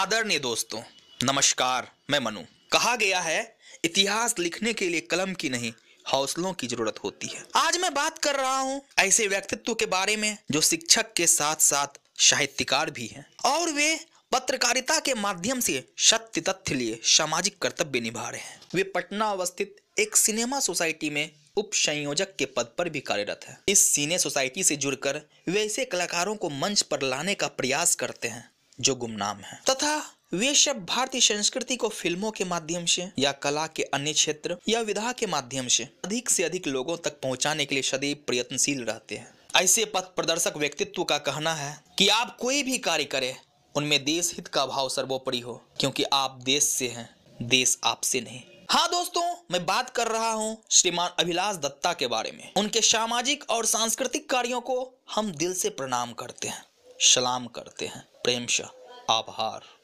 आदरणीय दोस्तों नमस्कार मैं मनु कहा गया है इतिहास लिखने के लिए कलम की नहीं हौसलों की जरूरत होती है आज मैं बात कर रहा हूँ ऐसे व्यक्तित्व के बारे में जो शिक्षक के साथ साथ साहित्यकार भी हैं और वे पत्रकारिता के माध्यम से सत्य तथ्य लिए सामाजिक कर्तव्य निभा रहे हैं वे पटना अवस्थित एक सिनेमा सोसाइटी में उप संयोजक के पद पर भी कार्यरत है इस सीने सोसाइटी से जुड़कर वे ऐसे कलाकारों को मंच पर लाने का प्रयास करते हैं जो गुमनाम है तथा वे सब भारतीय संस्कृति को फिल्मों के माध्यम से या कला के अन्य क्षेत्र या विधा के माध्यम से अधिक से अधिक लोगों तक पहुंचाने के लिए सदैव प्रयत्नशील रहते हैं ऐसे पथ प्रदर्शक व्यक्तित्व का कहना है कि आप कोई भी कार्य करें उनमें देश हित का भाव सर्वोपरि हो क्योंकि आप देश से हैं देश आपसे नहीं हाँ दोस्तों मैं बात कर रहा हूँ श्रीमान अभिलाष दत्ता के बारे में उनके सामाजिक और सांस्कृतिक कार्यों को हम दिल से प्रणाम करते हैं सलाम करते हैं प्रेम शाह आभार